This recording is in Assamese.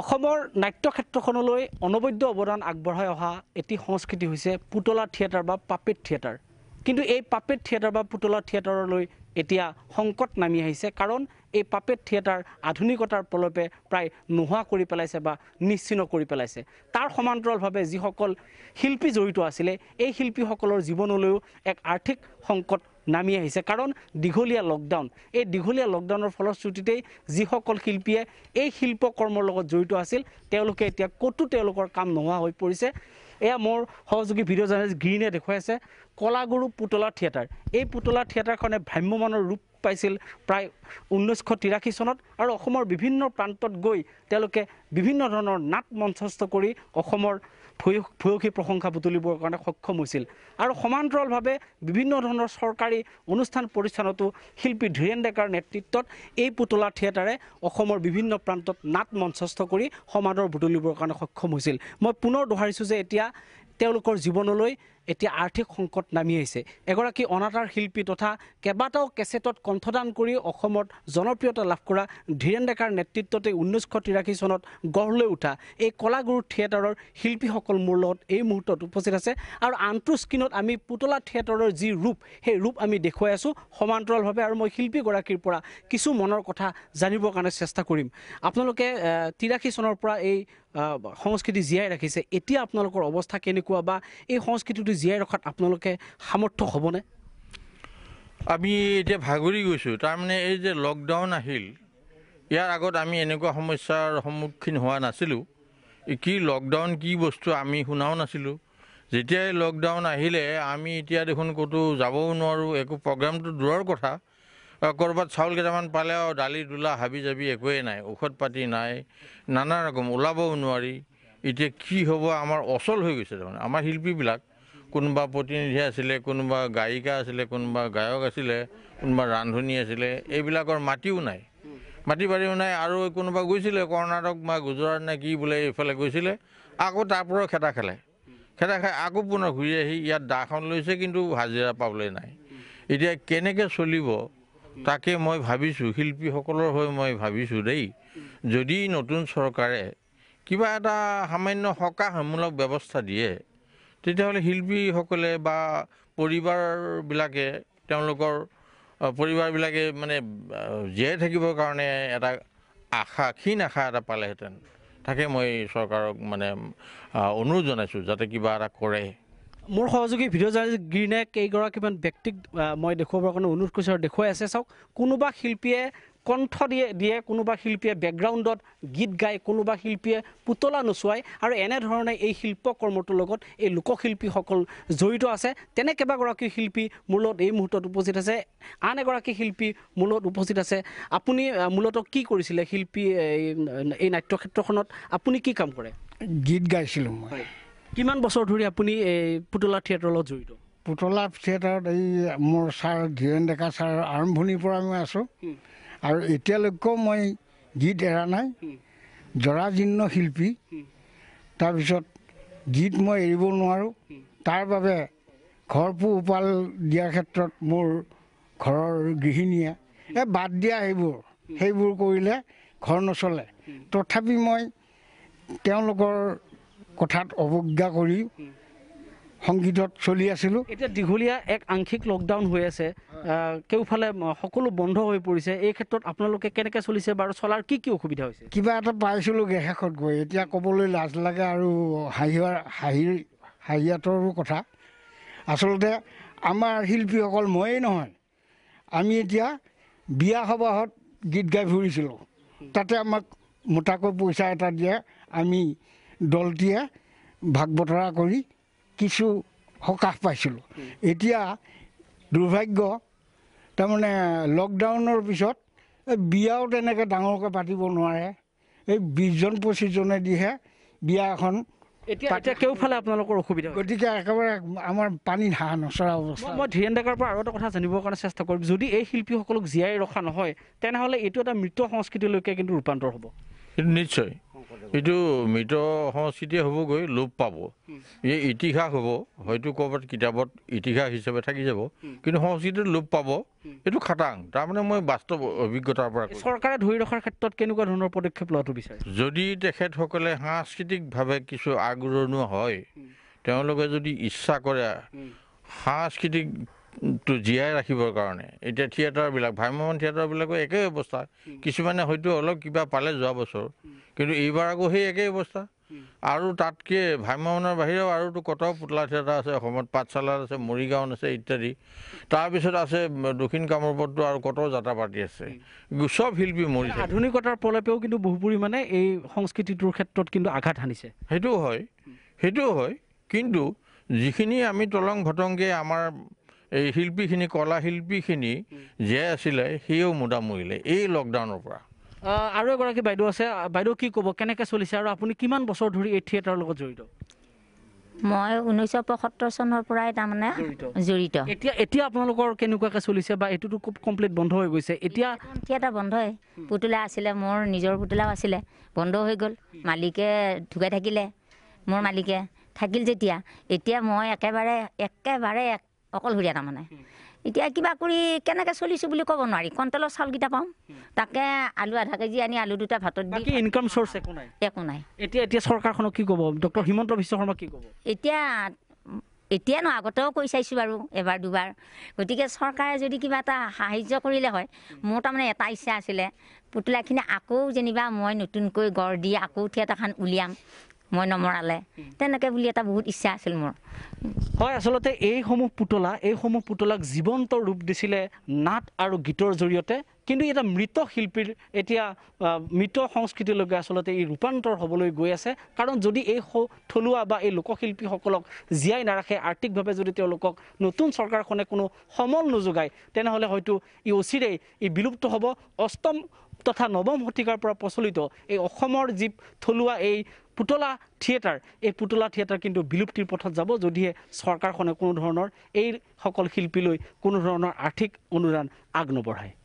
অসমৰ নাট্য ক্ষেত্ৰখনলৈ অনবদ্য অৱদান আগবঢ়াই অহা এটি সংস্কৃতি হৈছে পুতলা থিয়েটাৰ বা পাপেট থিয়েটাৰ কিন্তু এই পাপেট থিয়েটাৰ বা পুতলা থিয়েটাৰলৈ এতিয়া সংকট নামি আহিছে কাৰণ এই পাপেট থিয়েটাৰ আধুনিকতাৰ প্ৰলপে প্ৰায় নোহোৱা কৰি পেলাইছে বা নিশ্চিন্ন কৰি পেলাইছে তাৰ সমান্তৰালভাৱে যিসকল শিল্পী জড়িত আছিলে এই শিল্পীসকলৰ জীৱনলৈও এক আৰ্থিক সংকট নামি আহিছে কাৰণ দীঘলীয়া লকডাউন এই দীঘলীয়া লকডাউনৰ ফলশ্ৰুতিতেই যিসকল শিল্পীয়ে এই শিল্প কৰ্মৰ লগত জড়িত আছিল তেওঁলোকে এতিয়া ক'তো তেওঁলোকৰ কাম নোহোৱা হৈ পৰিছে এয়া মোৰ সহযোগী ভিডিঅ' জাৰ্নেলিষ্ট গ্ৰীণে দেখুৱাইছে কলাগুৰু পুতলা থিয়েটাৰ এই পুতলা থিয়েটাৰখনে ভ্ৰাম্যমানৰ ৰূপ পাইছিল প্ৰায় ঊনৈছশ তিৰাশী চনত আৰু অসমৰ বিভিন্ন প্ৰান্তত গৈ তেওঁলোকে বিভিন্ন ধৰণৰ নাট মঞ্চস্থ কৰি অসমৰ ভূয়ো ভূয়সী প্ৰশংসা বুটলিবৰ কাৰণে সক্ষম হৈছিল আৰু সমান্তৰালভাৱে বিভিন্ন ধৰণৰ চৰকাৰী অনুষ্ঠান প্ৰতিষ্ঠানতো শিল্পী ধীৰেণ ডেকাৰ নেতৃত্বত এই পুতলা থিয়েটাৰে অসমৰ বিভিন্ন প্ৰান্তত নাট মঞ্চস্থ কৰি সমাদৰ বুটলিবৰ কাৰণে সক্ষম হৈছিল মই পুনৰ দোহাৰিছোঁ যে এতিয়া তেওঁলোকৰ জীৱনলৈ এতিয়া আৰ্থিক সংকট নামি আহিছে এগৰাকী অনাতাৰ শিল্পী তথা কেইবাটাও কেছেটত কণ্ঠদান কৰি অসমত জনপ্ৰিয়তা লাভ কৰা ধীৰেণ ডেকাৰ নেতৃত্বতে ঊনৈছশ তিৰাশী চনত গঢ় লৈ উঠা এই কলাগুৰু থিয়েটাৰৰ শিল্পীসকল মোৰ লগত এই মুহূৰ্তত উপস্থিত আছে আৰু আনটো স্ক্ৰীণত আমি পুতলা থিয়েটাৰৰ যি ৰূপ সেই ৰূপ আমি দেখুৱাই আছোঁ সমান্তৰালভাৱে আৰু মই শিল্পীগৰাকীৰ পৰা কিছু মনৰ কথা জানিবৰ কাৰণে চেষ্টা কৰিম আপোনালোকে তিৰাশী চনৰ পৰা এই সংস্কৃতি জীয়াই ৰাখিছে এতিয়া আপোনালোকৰ অৱস্থা কেনেকুৱা বা এই সংস্কৃতিটো জীয়াই ৰখাত আপোনালোকে সামৰ্থ হ'বনে আমি এতিয়া ভাগৰি গৈছোঁ তাৰমানে এই যে লকডাউন আহিল ইয়াৰ আগত আমি এনেকুৱা সমস্যাৰ সন্মুখীন হোৱা নাছিলোঁ কি লকডাউন কি বস্তু আমি শুনাও নাছিলোঁ যেতিয়াই লকডাউন আহিলে আমি এতিয়া দেখোন ক'তো যাবও নোৱাৰোঁ একো প্ৰগ্ৰেমটো দূৰৰ কথা ক'ৰবাত চাউল কেইটামান পালে আৰু দালি দোলা হাবি জাবি একোৱেই নাই ঔষধ পাতি নাই নানা ৰকম ওলাবও নোৱাৰি এতিয়া কি হ'ব আমাৰ অচল হৈ গৈছে তাৰমানে আমাৰ শিল্পীবিলাক কোনোবা প্ৰতিনিধি আছিলে কোনোবা গায়িকা আছিলে কোনোবা গায়ক আছিলে কোনোবা ৰান্ধনি আছিলে এইবিলাকৰ মাটিও নাই মাটি বাৰীও নাই আৰু কোনোবা গৈছিলে কৰ্ণাটক বা গুজৰাট নে কি বোলে এইফালে গৈছিলে আকৌ তাৰ পৰাও খেদা খেলে খেদা খাই আকৌ পুনৰ ঘূৰি আহি ইয়াত দাখন লৈছে কিন্তু হাজিৰা পাবলৈ নাই এতিয়া কেনেকৈ চলিব তাকে মই ভাবিছোঁ শিল্পীসকলৰ হৈ মই ভাবিছোঁ দেই যদি নতুন চৰকাৰে কিবা এটা সামান্য সকাহমূলক ব্যৱস্থা দিয়ে তেতিয়াহ'লে শিল্পীসকলে বা পৰিবাৰবিলাকে তেওঁলোকৰ পৰিবাৰবিলাকে মানে জীয়াই থাকিবৰ কাৰণে এটা আশা ক্ষীণ আশা এটা পালেহেঁতেন তাকে মই চৰকাৰক মানে অনুৰোধ জনাইছোঁ যাতে কিবা এটা কৰে মোৰ সহযোগী ভিডিঅ'জাৰী গ্ৰীণে কেইগৰাকীমান ব্যক্তিক মই দেখুৱাবৰ কাৰণে অনুৰোধ কৰিছোঁ আৰু দেখুৱাই আছে চাওক কোনোবা শিল্পীয়ে কণ্ঠ দিয়ে দিয়ে কোনোবা শিল্পীয়ে বেকগ্ৰাউণ্ডত গীত গায় কোনোবা শিল্পীয়ে পুতলা নচুৱায় আৰু এনেধৰণে এই শিল্পকৰ্মটোৰ লগত এই লোকশিল্পীসকল জড়িত আছে তেনে কেইবাগৰাকী শিল্পী মোৰ লগত এই মুহূৰ্তত উপস্থিত আছে আন এগৰাকী শিল্পী মোৰ লগত উপস্থিত আছে আপুনি মূলতঃ কি কৰিছিলে শিল্পী এই নাট্যক্ষেত্ৰখনত আপুনি কি কাম কৰে গীত গাইছিলোঁ মই কিমান বছৰ ধৰি আপুনি এই পুতলা থিয়েটাৰৰ লগত জড়িত পুতলা থিয়েটাৰত এই মোৰ ছাৰ ধীৰেণ ডেকা ছাৰ আৰম্ভণিৰ পৰা মই আছোঁ আৰু এতিয়ালৈকেও মই গীত এৰা নাই জৰাজীৰ্ণ শিল্পী তাৰপিছত গীত মই এৰিব নোৱাৰোঁ তাৰ বাবে ঘৰ পোহপাল দিয়াৰ ক্ষেত্ৰত মোৰ ঘৰৰ গৃহিণীয়ে এই বাদ দিয়া সেইবোৰ সেইবোৰ কৰিলে ঘৰ নচলে তথাপি মই তেওঁলোকৰ কথাত অৱজ্ঞা কৰি সংগীতত চলি আছিলোঁ এতিয়া দীঘলীয়া এক আংশিক লকডাউন হৈ আছে কেওফালে সকলো বন্ধ হৈ পৰিছে এই ক্ষেত্ৰত আপোনালোকে কেনেকৈ চলিছে বাৰু চলাৰ কি কি অসুবিধা হৈছে কিবা এটা পাইছিলোঁগৈ শেষত গৈ এতিয়া ক'বলৈ লাজ লাগে আৰু হাঁহিয়াৰ হাঁহি হাঁহিয়াতৰো কথা আচলতে আমাৰ শিল্পীসকল ময়েই নহয় আমি এতিয়া বিয়া সবাহত গীত গাই ফুৰিছিলোঁ তাতে আমাক মোটাকৈ পইচা এটা দিয়ে আমি দলটিয়ে ভাগ বতৰা কৰি কিছু সকাহ পাইছিলোঁ এতিয়া দুৰ্ভাগ্য তাৰমানে লকডাউনৰ পিছত বিয়াও তেনেকৈ ডাঙৰকৈ পাতিব নোৱাৰে এই বিছজন পঁচিছজনে দিহে বিয়া এখন গতিকে একেবাৰে আমাৰ পানী ধাহ নচৰা অৱস্থা মই ধীৰেণ ডেকাৰ পৰা আৰু এটা কথা জানিবৰ কাৰণে চেষ্টা কৰিম যদি এই শিল্পীসকলক জীয়াই ৰখা নহয় তেনেহ'লে এইটো এটা মৃত সংস্কৃতিলৈকে কিন্তু ৰূপান্তৰ হ'ব নিশ্চয় এইটো মৃত সংস্কৃতি হ'বগৈ লোপ পাব এই ইতিহাস হ'ব হয়তো ক'ৰবাত কিতাপত ইতিহাস হিচাপে থাকি যাব কিন্তু সংস্কৃতিটো লোপ পাব এইটো খাটাং তাৰমানে মই বাস্তৱ অভিজ্ঞতাৰ পৰা চৰকাৰে ধৰি ৰখাৰ ক্ষেত্ৰত কেনেকুৱা ধৰণৰ পদক্ষেপ লোৱাটো বিচাৰে যদি তেখেতসকলে সাংস্কৃতিকভাৱে কিছু আগৰণুৱা হয় তেওঁলোকে যদি ইচ্ছা কৰে সাংস্কৃতিক টো জীয়াই ৰাখিবৰ কাৰণে এতিয়া থিয়েটাৰবিলাক ভ্ৰাম্যমান থিয়েটাৰবিলাকো একেই অৱস্থা কিছুমানে হয়তো অলপ কিবা পালে যোৱা বছৰ কিন্তু এইবাৰ আকৌ সেই একেই অৱস্থা আৰু তাতকৈ ভ্ৰাম্যমানৰ বাহিৰেও আৰুতো কটক পুতলা থিয়েটাৰ আছে অসমত পাঠশালাত আছে মৰিগাঁও আছে ইত্যাদি তাৰপিছত আছে দক্ষিণ কামৰূপতো আৰু কত যাত্ৰা পাতি আছে চব শিল্পী মৰি আধুনিকতাৰ প্ৰলেপেও কিন্তু বহু পৰিমাণে এই সংস্কৃতিটোৰ ক্ষেত্ৰত কিন্তু আঘাত সানিছে সেইটোও হয় সেইটোও হয় কিন্তু যিখিনি আমি তলং ভটংকে আমাৰ এই শিল্পীখিনি কলাশিল্পীখিনি যে আছিলে সিও মোদা মৰিলে এই লকডাউনৰ পৰা আৰু এগৰাকী বাইদেউ আছে বাইদেউ কি ক'ব কেনেকৈ চলিছে আৰু আপুনি কিমান বছৰ ধৰি এই থিয়েটাৰৰ লগত জড়িত মই ঊনৈছশ পঁয়সত্তৰ চনৰ পৰাই তাৰমানে জড়িত এতিয়া এতিয়া আপোনালোকৰ কেনেকুৱাকৈ চলিছে বা এইটোতো খুব কমপ্লিট বন্ধ হৈ গৈছে এতিয়া থিয়েটাৰ বন্ধই পুতলা আছিলে মোৰ নিজৰ পুতলাও আছিলে বন্ধ হৈ গ'ল মালিকে ঢুকাই থাকিলে মোৰ মালিকে থাকিল যেতিয়া এতিয়া মই একেবাৰে একেবাৰে অকলশৰীয়া তাৰমানে এতিয়া কিবা কৰি কেনেকৈ চলিছোঁ বুলি ক'ব নোৱাৰি কণ্টেলৰ চাউলকেইটা পাওঁ তাকে আলু আধা কেজি আনি আলু দুটা ভাতত দি ইনকাম চ'ৰ্চ একো নাই একো নাই এতিয়া এতিয়া চৰকাৰখনক কি ক'ব ডক্টৰ হিমন্ত বিশ্ব শৰ্মা কি ক'ব এতিয়া এতিয়া ন আগতেও কৈ চাইছোঁ বাৰু এবাৰ দুবাৰ গতিকে চৰকাৰে যদি কিবা এটা সাহাৰ্য কৰিলে হয় মোৰ তাৰমানে এটা ইচ্ছা আছিলে পুতলাখিনি আকৌ যেনিবা মই নতুনকৈ গঢ় দি আকৌ থিয়েটাৰখন উলিয়াম মই নমৰালে তেনেকৈ বুলি এটা বহুত ইচ্ছা আছিল মোৰ হয় আচলতে এইসমূহ পুতলা এইসমূহ পুতলাক জীৱন্ত ৰূপ দিছিলে নাট আৰু গীতৰ জৰিয়তে কিন্তু এটা মৃত শিল্পীৰ এতিয়া মৃত সংস্কৃতিলৈকে আচলতে ই ৰূপান্তৰ হ'বলৈ গৈ আছে কাৰণ যদি এই থলুৱা বা এই লোকশিল্পীসকলক জীয়াই নাৰাখে আৰ্থিকভাৱে যদি তেওঁলোকক নতুন চৰকাৰখনে কোনো সমল নোযোগায় তেনেহ'লে হয়তো ই অচিৰেই ই বিলুপ্ত হ'ব অষ্টম তথা নৱম শতিকাৰ পৰা প্ৰচলিত এই অসমৰ যি থলুৱা এই পুতলা থিয়েটাৰ এই পুতলা থিয়েটাৰ কিন্তু বিলুপ্তিৰ পথত যাব যদিহে চৰকাৰখনে কোনো ধৰণৰ এইসকল শিল্পীলৈ কোনো ধৰণৰ আৰ্থিক অনুদান আগ নবঢ়ায়